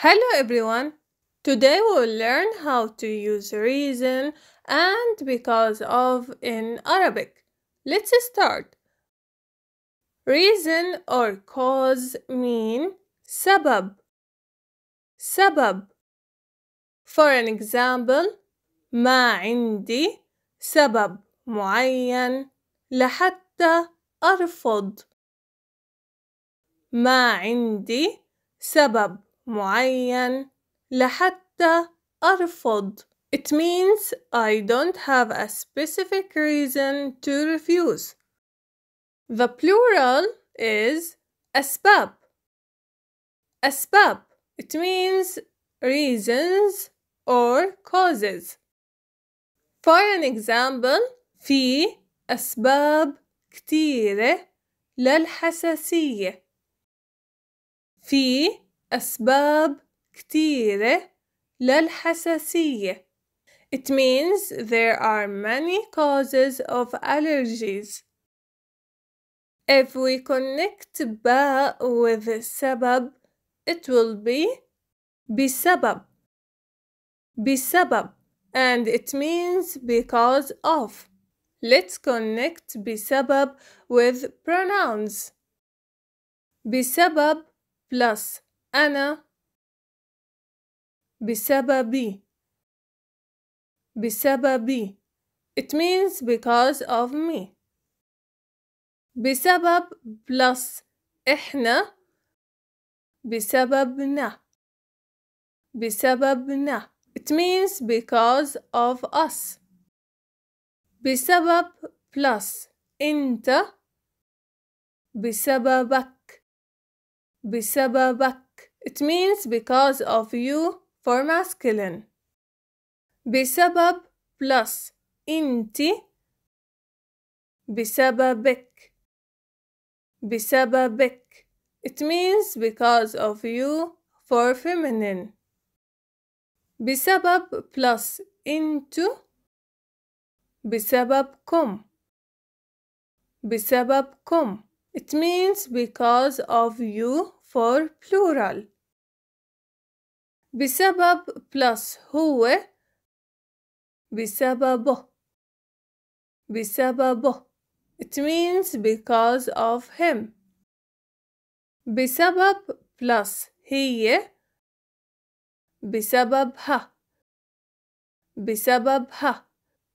Hello everyone! Today we will learn how to use reason and because of in Arabic. Let's start. Reason or cause mean sabab. Sabab. For an example, ما عندي سبب معين لحتى أرفض. ما عندي سبب معين لحتى أرفض It means I don't have a specific reason to refuse. The plural is أسباب أسباب It means reasons or causes. For an example, في أسباب كتيرة للحساسية. في أسباب كتيرة للحساسية. It means there are many causes of allergies. If we connect باء with سبب, it will be بسبب. بسبب and it means because of. Let's connect بسبب with pronouns. بسبب plus أنا بسببي بسببي It means because of me بسبب plus إحنا بسببنا بسببنا It means because of us بسبب plus أنت بسببك بسببك It means because of you for masculine. بسبب plus انت بسببك بسببك It means because of you for feminine. بسبب plus انتو بسببكم بسببكم It means because of you for plural. بسبب plus هو بسببه بسببه it means because of him بسبب plus هي بسببها بسببها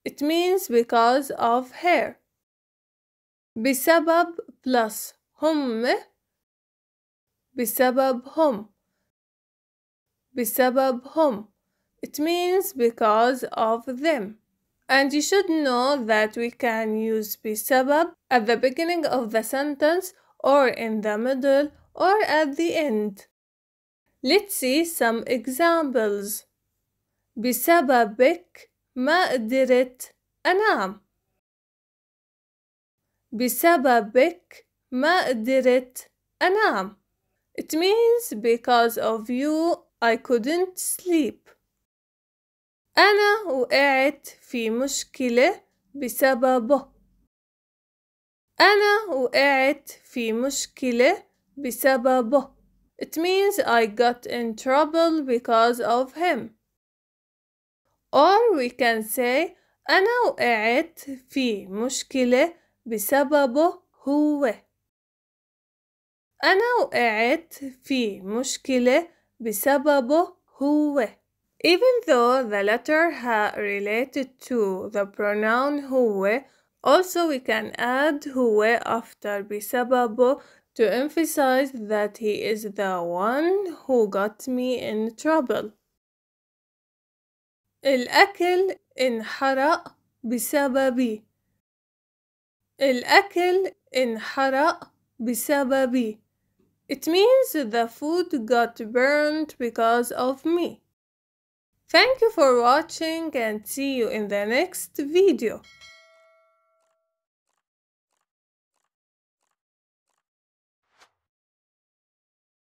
it means because of her بسبب plus هم بسببهم بسببهم it means because of them and you should know that we can use بسبب at the beginning of the sentence or in the middle or at the end let's see some examples بسببك ما قدرت أنام بسببك ما قدرت أنام It means because of you I couldn't sleep أنا وقعت في مشكلة بسببه أنا وقعت في مشكلة بسببه It means I got in trouble because of him. Or we can say أنا وقعت في مشكلة بسببه هو. أنا وقعت في مشكلة بسببه هو even though the letter ha related to the pronoun هو also we can add هو after بسببه to emphasize that he is the one who got me in trouble الأكل انحرق بسببي الأكل انحرق بسببي it means the food got burned because of me. Thank you for watching and see you in the next video.